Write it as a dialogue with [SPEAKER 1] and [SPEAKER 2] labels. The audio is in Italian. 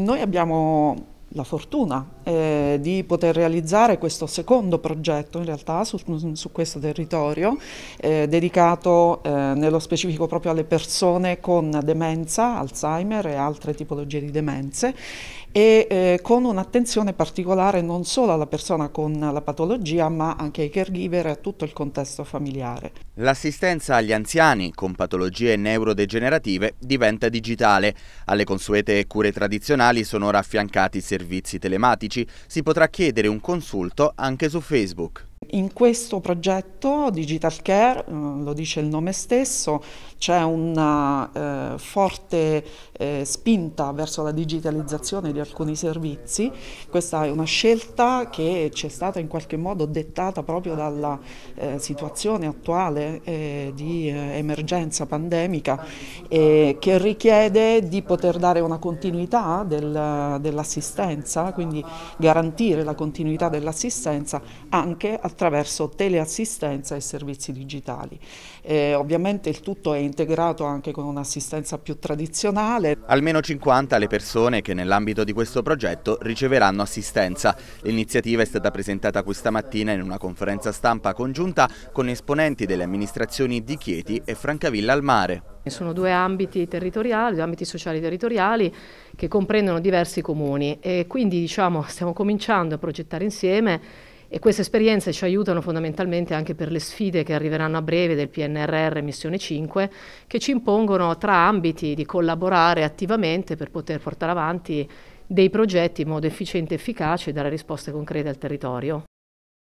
[SPEAKER 1] Noi abbiamo la fortuna eh, di poter realizzare questo secondo progetto in realtà su, su questo territorio eh, dedicato eh, nello specifico proprio alle persone con demenza, Alzheimer e altre tipologie di demenze e eh, con un'attenzione particolare non solo alla persona con la patologia ma anche ai caregiver e a tutto il contesto familiare.
[SPEAKER 2] L'assistenza agli anziani con patologie neurodegenerative diventa digitale. Alle consuete cure tradizionali sono ora affiancati servizi telematici. Si potrà chiedere un consulto anche su Facebook.
[SPEAKER 1] In questo progetto Digital Care, eh, lo dice il nome stesso, c'è una eh, forte eh, spinta verso la digitalizzazione di alcuni servizi. Questa è una scelta che ci è stata in qualche modo dettata proprio dalla eh, situazione attuale eh, di eh, emergenza pandemica che richiede di poter dare una continuità del, dell'assistenza, quindi garantire la continuità dell'assistenza anche attraverso attraverso teleassistenza e servizi digitali. Eh, ovviamente il tutto è integrato anche con un'assistenza più tradizionale.
[SPEAKER 2] Almeno 50 le persone che nell'ambito di questo progetto riceveranno assistenza. L'iniziativa è stata presentata questa mattina in una conferenza stampa congiunta con esponenti delle amministrazioni di Chieti e Francavilla al Mare.
[SPEAKER 3] Sono due ambiti territoriali, due ambiti sociali territoriali che comprendono diversi comuni e quindi diciamo, stiamo cominciando a progettare insieme e queste esperienze ci aiutano fondamentalmente anche per le sfide che arriveranno a breve del PNRR Missione 5, che ci impongono tra ambiti di collaborare attivamente per poter portare avanti dei progetti in modo efficiente e efficace e dare risposte concrete al territorio.